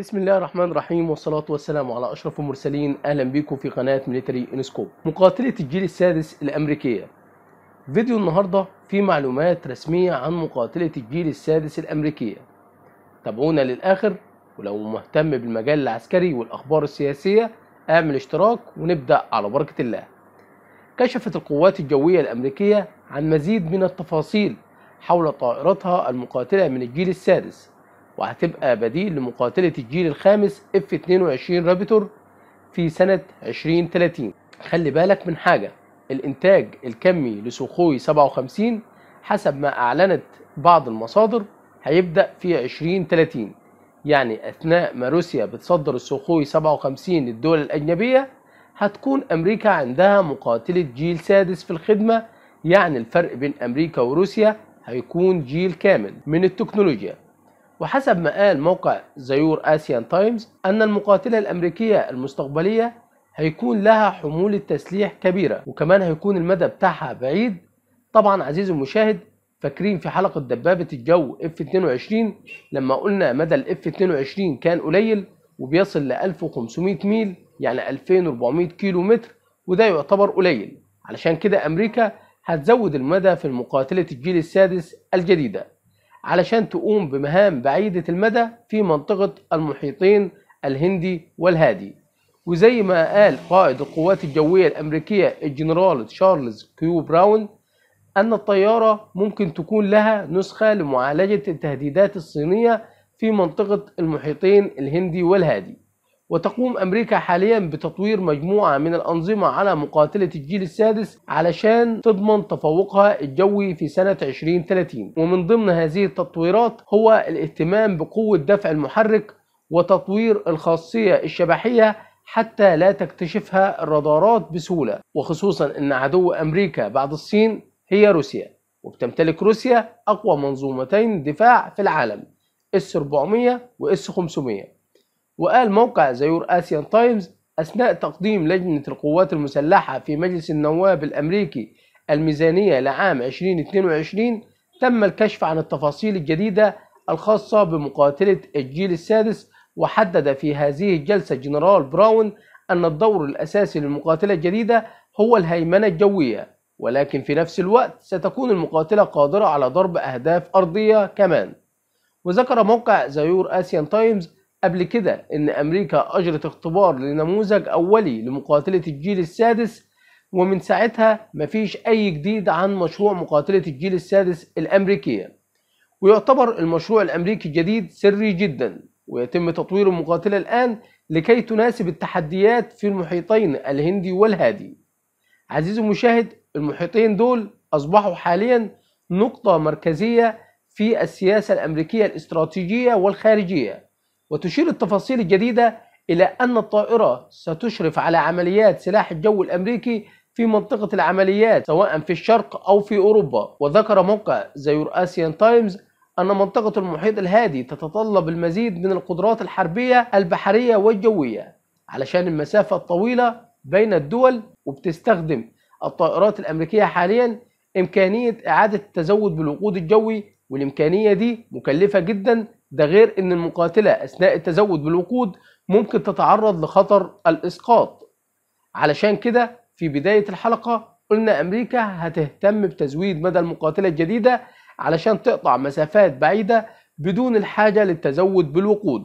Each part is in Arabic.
بسم الله الرحمن الرحيم والصلاة والسلام على أشرف المرسلين أهلا بيكم في قناة ميليتري انسكوب مقاتلة الجيل السادس الأمريكية فيديو النهاردة فيه معلومات رسمية عن مقاتلة الجيل السادس الأمريكية تابعونا للآخر ولو مهتم بالمجال العسكري والأخبار السياسية اعمل اشتراك ونبدأ على بركة الله كشفت القوات الجوية الأمريكية عن مزيد من التفاصيل حول طائرتها المقاتلة من الجيل السادس وهتبقى بديل لمقاتلة الجيل الخامس اف 22 رابتور في سنة 2030 خلي بالك من حاجة الإنتاج الكمي لسوخوي 57 حسب ما أعلنت بعض المصادر هيبدأ في 2030 يعني أثناء ما روسيا بتصدر السوخوي 57 للدول الأجنبية هتكون أمريكا عندها مقاتلة جيل سادس في الخدمة يعني الفرق بين أمريكا وروسيا هيكون جيل كامل من التكنولوجيا وحسب ما قال موقع زيور آسيان تايمز أن المقاتلة الأمريكية المستقبلية هيكون لها حمولة تسليح كبيرة وكمان هيكون المدى بتاعها بعيد طبعا عزيزي المشاهد فاكرين في حلقة دبابة الجو F-22 لما قلنا مدى ال F-22 كان قليل وبيصل ل 1500 ميل يعني 2400 كيلو متر وده يعتبر قليل علشان كده أمريكا هتزود المدى في المقاتلة الجيل السادس الجديدة علشان تقوم بمهام بعيدة المدى في منطقة المحيطين الهندي والهادي وزي ما قال قائد القوات الجوية الأمريكية الجنرال تشارلز كيو براون أن الطيارة ممكن تكون لها نسخة لمعالجة التهديدات الصينية في منطقة المحيطين الهندي والهادي وتقوم أمريكا حاليا بتطوير مجموعة من الأنظمة على مقاتلة الجيل السادس علشان تضمن تفوقها الجوي في سنة 2030 ومن ضمن هذه التطويرات هو الاهتمام بقوة دفع المحرك وتطوير الخاصية الشبحية حتى لا تكتشفها الرادارات بسهولة وخصوصا أن عدو أمريكا بعد الصين هي روسيا وبتمتلك روسيا أقوى منظومتين دفاع في العالم S 400 و S 500 وقال موقع زيور آسيان تايمز أثناء تقديم لجنة القوات المسلحة في مجلس النواب الأمريكي الميزانية لعام 2022 تم الكشف عن التفاصيل الجديدة الخاصة بمقاتلة الجيل السادس وحدد في هذه الجلسة جنرال براون أن الدور الأساسي للمقاتلة الجديدة هو الهيمنة الجوية ولكن في نفس الوقت ستكون المقاتلة قادرة على ضرب أهداف أرضية كمان وذكر موقع زيور آسيان تايمز قبل كده إن أمريكا أجرت اختبار لنموذج أولي لمقاتلة الجيل السادس ومن ساعتها مفيش أي جديد عن مشروع مقاتلة الجيل السادس الأمريكية ويعتبر المشروع الأمريكي الجديد سري جدا ويتم تطوير المقاتلة الآن لكي تناسب التحديات في المحيطين الهندي والهادي عزيزي المشاهد المحيطين دول أصبحوا حاليا نقطة مركزية في السياسة الأمريكية الاستراتيجية والخارجية وتشير التفاصيل الجديدة إلى أن الطائرة ستشرف على عمليات سلاح الجو الأمريكي في منطقة العمليات سواء في الشرق أو في أوروبا وذكر موقع زيور آسيان تايمز أن منطقة المحيط الهادي تتطلب المزيد من القدرات الحربية البحرية والجوية علشان المسافة الطويلة بين الدول وبتستخدم الطائرات الأمريكية حاليا إمكانية إعادة التزود بالوقود الجوي والإمكانية دي مكلفة جدا ده غير ان المقاتله اثناء التزود بالوقود ممكن تتعرض لخطر الاسقاط علشان كده في بدايه الحلقه قلنا امريكا هتهتم بتزويد مدى المقاتله الجديده علشان تقطع مسافات بعيده بدون الحاجه للتزود بالوقود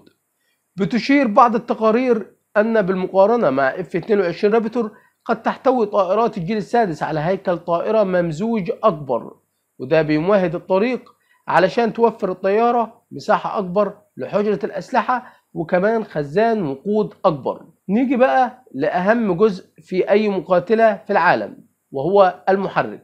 بتشير بعض التقارير ان بالمقارنه مع f 22 رابتور قد تحتوي طائرات الجيل السادس على هيكل طائره ممزوج اكبر وده بيمهد الطريق علشان توفر الطياره مساحة أكبر لحجرة الأسلحة وكمان خزان وقود أكبر نيجي بقى لأهم جزء في أي مقاتلة في العالم وهو المحرك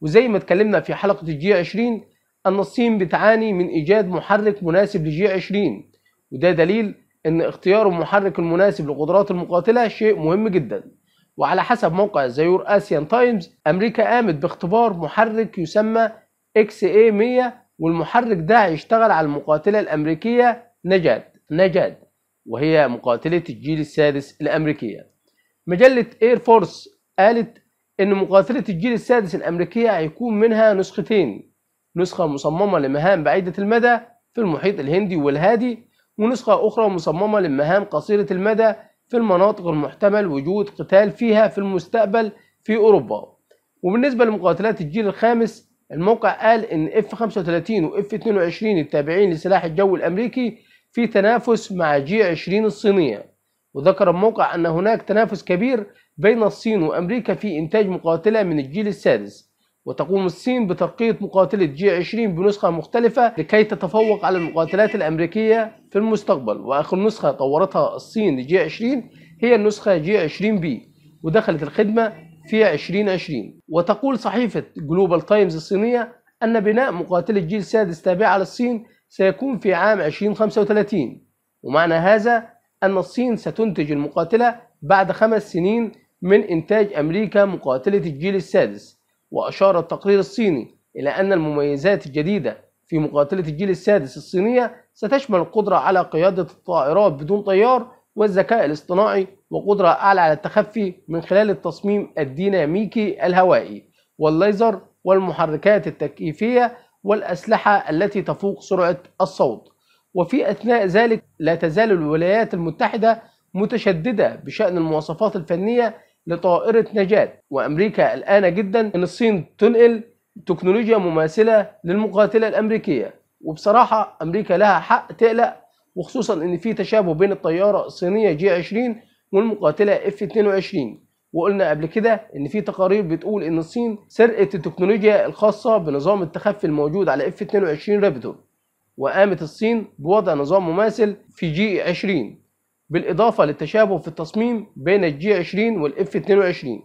وزي ما اتكلمنا في حلقة الجي 20 أن الصين بتعاني من إيجاد محرك مناسب لجي 20 وده دليل أن اختيار المحرك المناسب لقدرات المقاتلة شيء مهم جدا وعلى حسب موقع زيور آسيان تايمز أمريكا قامت باختبار محرك يسمى XA100 والمحرك ده هيشتغل على المقاتلة الأمريكية نجاد نجاد وهي مقاتلة الجيل السادس الأمريكية مجلة اير فورس قالت إن مقاتلة الجيل السادس الأمريكية هيكون منها نسختين نسخة مصممة لمهام بعيدة المدى في المحيط الهندي والهادي ونسخة أخرى مصممة لمهام قصيرة المدى في المناطق المحتمل وجود قتال فيها في المستقبل في أوروبا وبالنسبة لمقاتلات الجيل الخامس الموقع قال ان اف 35 واف 22 التابعين لسلاح الجو الامريكي في تنافس مع جي 20 الصينيه وذكر الموقع ان هناك تنافس كبير بين الصين وامريكا في انتاج مقاتله من الجيل السادس وتقوم الصين بترقية مقاتلة جي 20 بنسخة مختلفة لكي تتفوق على المقاتلات الأمريكية في المستقبل وآخر نسخة طورتها الصين لجي 20 هي النسخة جي 20 بي ودخلت الخدمة في 2020 وتقول صحيفة جلوبال تايمز الصينية أن بناء مقاتلة الجيل السادس تابعة للصين سيكون في عام 2035 ومعنى هذا أن الصين ستنتج المقاتلة بعد خمس سنين من إنتاج أمريكا مقاتلة الجيل السادس وأشار التقرير الصيني إلى أن المميزات الجديدة في مقاتلة الجيل السادس الصينية ستشمل القدرة على قيادة الطائرات بدون طيار والذكاء الاصطناعي وقدرة أعلى على التخفي من خلال التصميم الديناميكي الهوائي والليزر والمحركات التكييفية والأسلحة التي تفوق سرعة الصوت وفي أثناء ذلك لا تزال الولايات المتحدة متشددة بشأن المواصفات الفنية لطائرة نجاة وأمريكا الآن جدا أن الصين تنقل تكنولوجيا مماثلة للمقاتلة الأمريكية وبصراحة أمريكا لها حق تقلق وخصوصا أن في تشابه بين الطيارة الصينية جي 20 والمقاتله اف 22 وقلنا قبل كده ان في تقارير بتقول ان الصين سرقت التكنولوجيا الخاصه بنظام التخفي الموجود على اف 22 رابتور وقامت الصين بوضع نظام مماثل في جي 20 بالاضافه للتشابه في التصميم بين الجي 20 والاف 22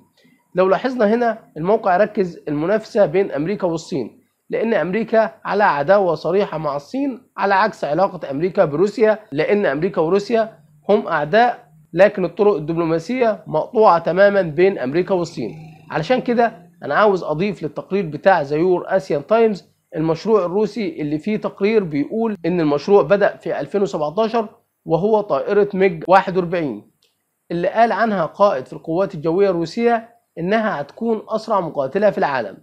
لو لاحظنا هنا الموقع ركز المنافسه بين امريكا والصين لان امريكا على عداوه صريحه مع الصين على عكس علاقه امريكا بروسيا لان امريكا وروسيا هم اعداء لكن الطرق الدبلوماسية مقطوعة تماما بين أمريكا والصين علشان كده أنا عاوز أضيف للتقرير بتاع زيور أسيان تايمز المشروع الروسي اللي فيه تقرير بيقول إن المشروع بدأ في 2017 وهو طائرة ميج 41 اللي قال عنها قائد في القوات الجوية الروسية إنها هتكون أسرع مقاتلة في العالم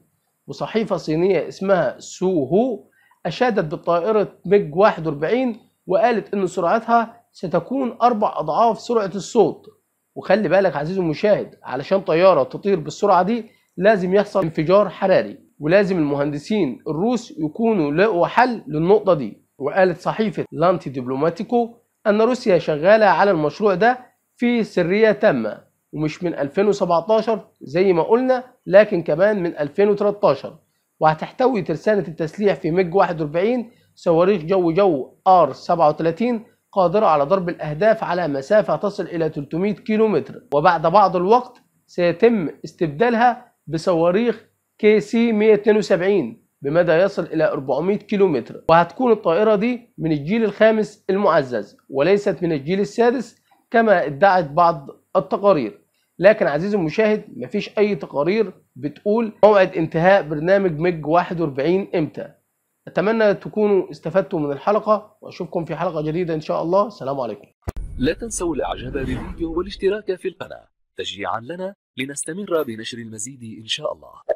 وصحيفة صينية اسمها سو هو أشادت بطائرة ميج 41 وقالت إن سرعتها ستكون أربع أضعاف سرعة الصوت وخلي بالك عزيزي المشاهد علشان طيارة تطير بالسرعة دي لازم يحصل انفجار حراري ولازم المهندسين الروس يكونوا لقوا حل للنقطة دي وقالت صحيفة لانتي دبلوماتيكو أن روسيا شغالة على المشروع ده في سرية تامة ومش من 2017 زي ما قلنا لكن كمان من 2013 وهتحتوي ترسانة التسليح في ميج 41 صواريخ جو جو ار 37 قادرة على ضرب الأهداف على مسافة تصل إلى 300 كيلومتر وبعد بعض الوقت سيتم استبدالها بصواريخ كي سي 172 بمدى يصل إلى 400 كيلومتر وهتكون الطائرة دي من الجيل الخامس المعزز وليست من الجيل السادس كما ادعت بعض التقارير لكن عزيزي المشاهد مفيش أي تقارير بتقول موعد انتهاء برنامج ميج 41 إمتى أتمنى تكونوا استفدتم من الحلقة وأشوفكم في حلقة جديدة إن شاء الله السلام عليكم لا تنسوا الإعجاب بالفيديو والاشتراك في القناة تشجيعا لنا لنستمر بنشر المزيد إن شاء الله